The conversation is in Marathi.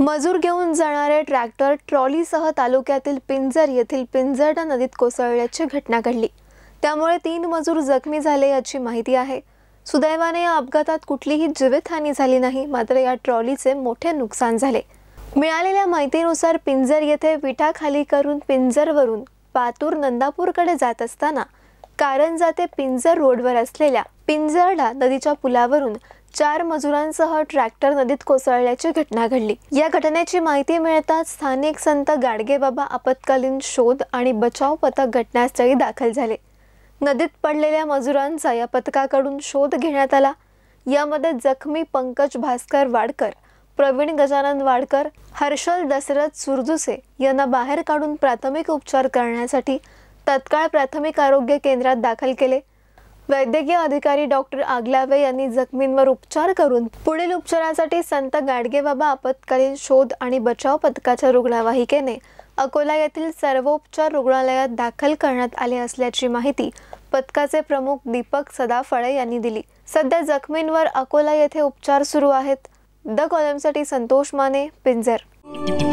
मजूर घेऊन जाणारे ट्रॅक्टर ट्रॉलीसह तालुक्यातील पिंजर येथील पिंजरडा नदीत कोसळल्याची घटना घडली त्यामुळे तीन मजूर जखमी झाले याची माहिती आहे सुदैवाने या अपघातात कुठलीही जीवितहानी झाली नाही मात्र या ट्रॉलीचे मोठे नुकसान झाले मिळालेल्या माहितीनुसार पिंजर येथे विटा खाली करून पिंजरवरून पातूर नंदापूरकडे जात असताना कारंजा ते पिंजर रोडवर असलेल्या पिंजरडा नदीच्या पुलावरून चार मजुरांसह ट्रॅक्टर नदीत कोसळल्याची घटना घडली या घटनेची माहिती मिळताच स्थानिक संत गाडगेबाबा आपत्कालीन शोध आणि बचाव पथक घटनास्थळी दाखल झाले नदीत पडलेल्या मजुरांचा या पथकाकडून शोध घेण्यात आला यामध्ये जखमी पंकज भास्कर वाडकर प्रवीण गजानन वाडकर हर्षल दशरथ सुरजुसे यांना बाहेर काढून प्राथमिक उपचार करण्यासाठी तत्काळ प्राथमिक आरोग्य केंद्रात दाखल केले वैद्यकीय अधिकारी डॉक्टर आगलावे यांनी जखमींवर उपचार करून पुढील उपचारासाठी संत गाडगेबाबा आपत्कालीन शोध आणि बचाव पथकाच्या रुग्णवाहिकेने अकोला येथील सर्वोपचार रुग्णालयात दाखल करण्यात आले असल्याची माहिती पथकाचे प्रमुख दीपक सदाफळे यांनी दिली सध्या जखमींवर अकोला येथे उपचार सुरू आहेत द कॉलमसाठी संतोष माने पिंजर